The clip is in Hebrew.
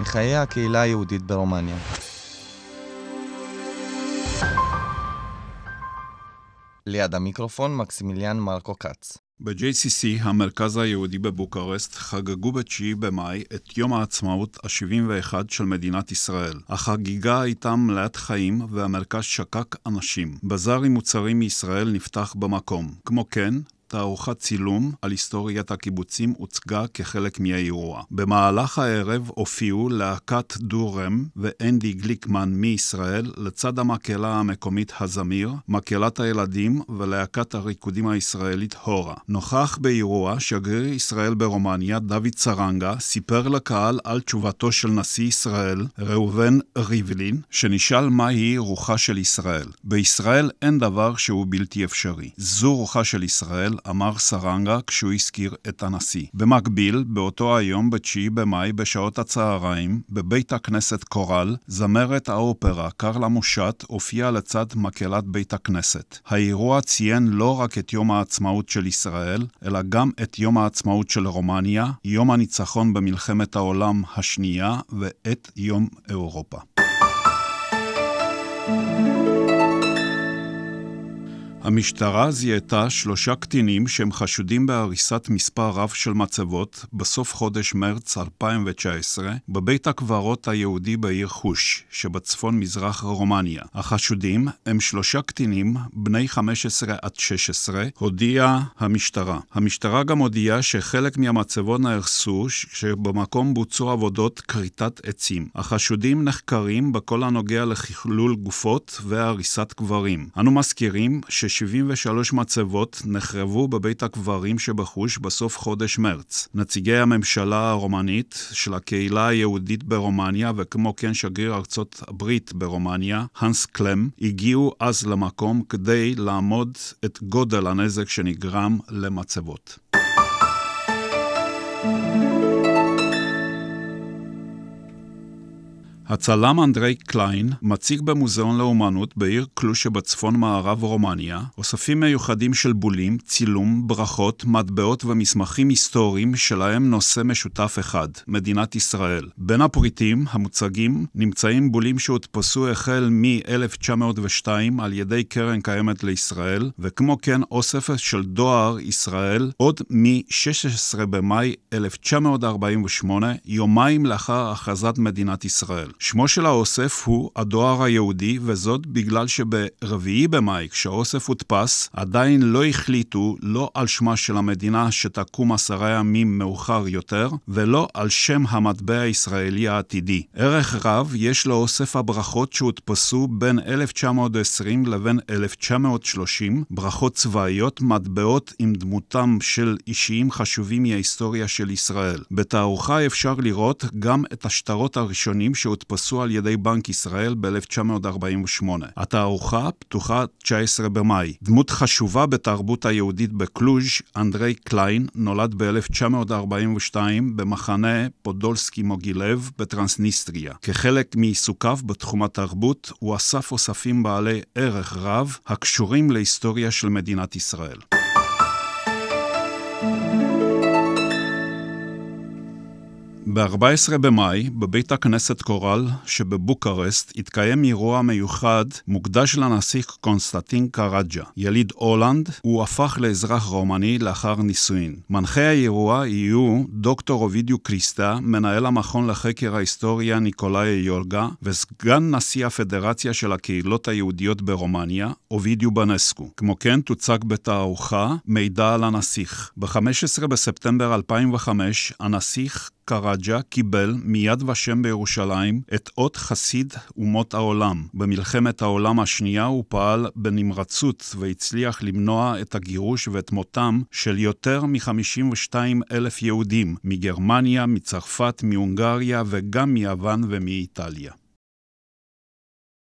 מחיי הקהילה היהודית ברומניה. ליד המיקרופון מקסימיליאן מרקו כץ. ב-JCC, המרכז היהודי בבוקרשט, חגגו ב-9 במאי את יום העצמאות ה-71 של מדינת ישראל. החגיגה הייתה מלאת חיים והמרכז שקק אנשים. בזאר עם מוצרים מישראל נפתח במקום. כמו כן, תערוכת צילום על היסטוריית הקיבוצים הוצגה כחלק מהאירוע. במהלך הערב הופיעו להקת דורם ואנדי גליקמן מישראל לצד המקהלה המקומית הזמיר, מקהלת הילדים ולהקת הריקודים הישראלית הורה. נוכח באירוע שגריר ישראל ברומניה דוד סרנגה סיפר לקהל על תשובתו של נשיא ישראל ראובן ריבלין, שנשאל מהי רוחה של ישראל. בישראל אין דבר שהוא בלתי אפשרי. זו רוחה של ישראל, אמר סרנגה כשהוא הזכיר את הנשיא. במקביל, באותו היום, ב-9 במאי, בשעות הצהריים, בבית הכנסת קורל, זמרת האופרה קרלה מושט הופיעה לצד מקהלת בית הכנסת. האירוע ציין לא רק את יום העצמאות של ישראל, אלא גם את יום העצמאות של רומניה, יום הניצחון במלחמת העולם השנייה ואת יום אירופה. thank you המשטרה זיהתה שלושה קטינים שהם חשודים בהריסת מספר רב של מצבות בסוף חודש מרץ 2019 בבית הקברות היהודי בעיר חוש שבצפון מזרח רומניה. החשודים הם שלושה קטינים בני 15 עד 16, הודיעה המשטרה. המשטרה גם הודיעה שחלק מהמצבות נהרסו שבמקום בוצעו עבודות כריתת עצים. החשודים נחקרים בכל הנוגע לחילול גופות והריסת קברים. אנו מזכירים ש... ש-73 מצבות נחרבו בבית הקברים שבחוש בסוף חודש מרץ. נציגי הממשלה הרומנית של הקהילה היהודית ברומניה, וכמו כן שגריר ארצות הברית ברומניה, הנס קלם, הגיעו אז למקום כדי לעמוד את גודל הנזק שנגרם למצבות. thank you הצלם אנדרי קליין מציג במוזיאון לאומנות בעיר קלוש שבצפון מערב רומניה אוספים מיוחדים של בולים, צילום, ברכות, מטבעות ומסמכים היסטוריים שלהם נושא משותף אחד, מדינת ישראל. בין הפריטים המוצגים נמצאים בולים שהודפסו החל מ-1902 על ידי קרן קיימת לישראל, וכמו כן אוסף של דואר ישראל עוד מ-16 במאי 1948, יומיים לאחר הכרזת מדינת ישראל. שמו של האוסף הוא הדואר היהודי, וזאת בגלל שברביעי במאי, כשהאוסף הודפס, עדיין לא החליטו לא על שמה של המדינה שתקום עשרה ימים מאוחר יותר, ולא על שם המטבע הישראלי העתידי. ערך רב יש לאוסף הברכות שהודפסו בין 1920 לבין 1930, ברכות צבאיות, מטבעות עם דמותם של אישיים חשובים מההיסטוריה של ישראל. בתערוכה אפשר לראות גם את השטרות הראשונים שהודפסו נתפסו על ידי בנק ישראל ב-1948. התערוכה פתוחה 19 במאי. דמות חשובה בתרבות היהודית בקלוז', אנדרי קליין, נולד ב-1942 במחנה פודולסקי מוגילב בטרנסניסטריה. כחלק מעיסוקיו בתחום התרבות, הוא אסף אוספים בעלי ערך רב הקשורים להיסטוריה של מדינת ישראל. thank you ב-14 במאי, בבית הכנסת קורל שבבוקרשט, התקיים אירוע מיוחד מוקדש לנסיך קונסטטין קראג'ה. יליד הולנד, הוא הפך לאזרח רומני לאחר נישואין. מנחי האירוע יהיו דוקטור אובידיו קריסטה, מנהל המכון לחקר ההיסטוריה ניקולאי יולגה, וסגן נשיא הפדרציה של הקהילות היהודיות ברומניה, אובידיו בנסקו. כמו כן, תוצג בתערוכה מידע על הנסיך. ב-15 בספטמבר 2005, הנסיך קראג'ה קיבל מיד ושם בירושלים את אות חסיד אומות העולם. במלחמת העולם השנייה הוא פעל בנמרצות והצליח למנוע את הגירוש ואת מותם של יותר מ-52 אלף יהודים מגרמניה, מצרפת, מהונגריה וגם מיוון ומאיטליה.